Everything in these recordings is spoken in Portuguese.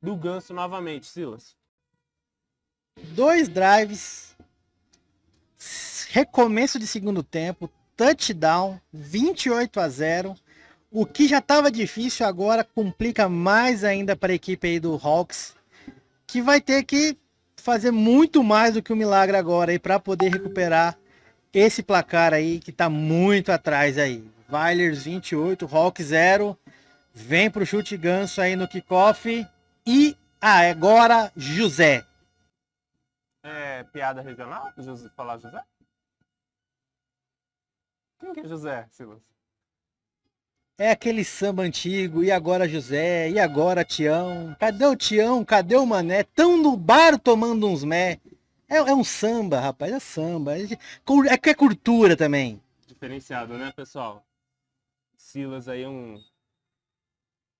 do Ganso novamente, Silas. Dois drives, recomeço de segundo tempo, touchdown, 28 a 0. O que já estava difícil agora complica mais ainda para a equipe aí do Hawks, que vai ter que fazer muito mais do que o um milagre agora aí para poder recuperar esse placar aí que está muito atrás aí. Vailers 28, Hawks 0. Vem pro chute ganso aí no kickoff. E ah, agora José. É piada regional? José, falar José? Quem que é José, Silas? É aquele samba antigo, e agora José, e agora Tião. Cadê o Tião? Cadê o Mané? Tão no bar tomando uns mé. É, é um samba, rapaz, é samba. É, é, é cultura também. Diferenciado, né, pessoal? Silas aí é um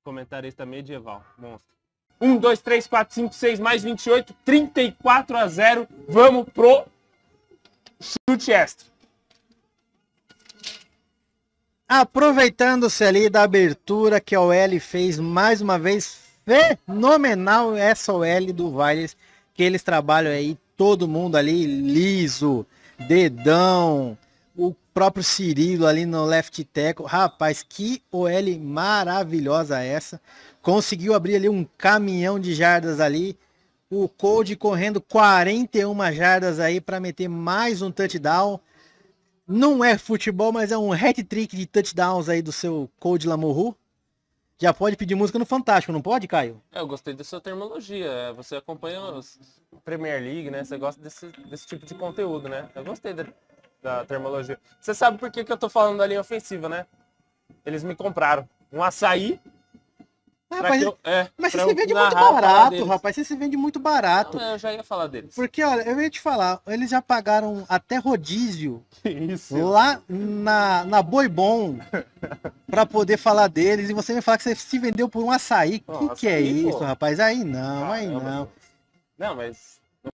comentarista medieval, monstro. 1, 2, 3, 4, 5, 6, mais 28, 34 a 0. Vamos pro chute extra. Aproveitando-se ali da abertura que a OL fez mais uma vez, fenomenal essa OL do Vales, que eles trabalham aí todo mundo ali liso, dedão, próprio Cirilo ali no left tackle. Rapaz, que OL maravilhosa essa. Conseguiu abrir ali um caminhão de jardas ali. O Cold correndo 41 jardas aí para meter mais um touchdown. Não é futebol, mas é um hat-trick de touchdowns aí do seu Cold Lamorru. Já pode pedir música no Fantástico, não pode, Caio? É, eu gostei da sua terminologia. É, você acompanha os Premier League, né? Você gosta desse, desse tipo de conteúdo, né? Eu gostei da da termologia. Você sabe por que, que eu tô falando da linha ofensiva, né? Eles me compraram um açaí. Ah, rapaz, eu, é, mas você se vende muito barato, rapaz. Você se vende muito barato. Não, eu já ia falar deles. Porque, olha, eu ia te falar, eles já pagaram até rodízio Isso. lá na, na Boi Bom pra poder falar deles. E você me falar que você se vendeu por um açaí. O que, que é isso, rapaz? Aí não, ah, aí não. Não, mas